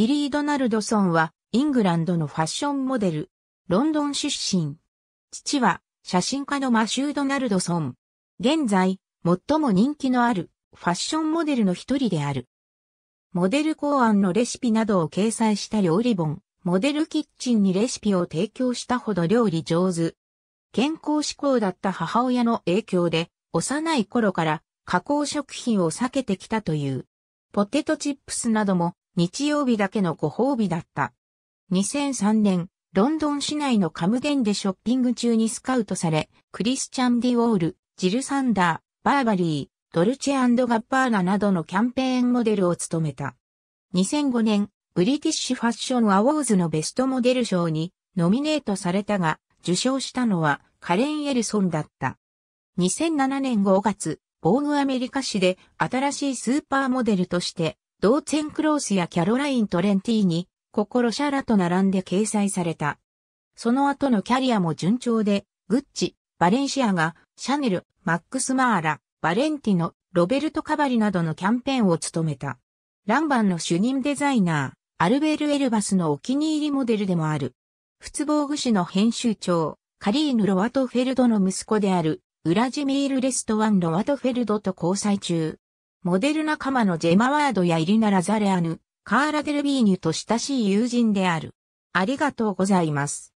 ビリー・ドナルドソンは、イングランドのファッションモデル、ロンドン出身。父は、写真家のマシュー・ドナルドソン。現在、最も人気のある、ファッションモデルの一人である。モデル考案のレシピなどを掲載した料理本、モデルキッチンにレシピを提供したほど料理上手。健康志向だった母親の影響で、幼い頃から加工食品を避けてきたという。ポテトチップスなども日曜日だけのご褒美だった。2003年、ロンドン市内のカムデンでショッピング中にスカウトされ、クリスチャン・ディウォール、ジル・サンダー、バーバリー、ドルチェガッパーナなどのキャンペーンモデルを務めた。2005年、ブリティッシュファッションアウォーズのベストモデル賞にノミネートされたが、受賞したのはカレン・エルソンだった。2007年5月、ボーグアメリカ市で新しいスーパーモデルとしてドーツェンクロースやキャロライン・トレンティーニ、ココロシャラと並んで掲載された。その後のキャリアも順調で、グッチ、バレンシアが、シャネル、マックス・マーラ、バレンティノ、ロベルト・カバリなどのキャンペーンを務めた。ランバンの主任デザイナー、アルベール・エルバスのお気に入りモデルでもある。フツボーグ氏の編集長、カリーヌ・ロワトフェルドの息子である、ウラジミール・レストワン・ロワトフェルドと交際中。モデル仲間のジェマワードやイリナ・ラザレアヌ、カーラ・デルビーニュと親しい友人である。ありがとうございます。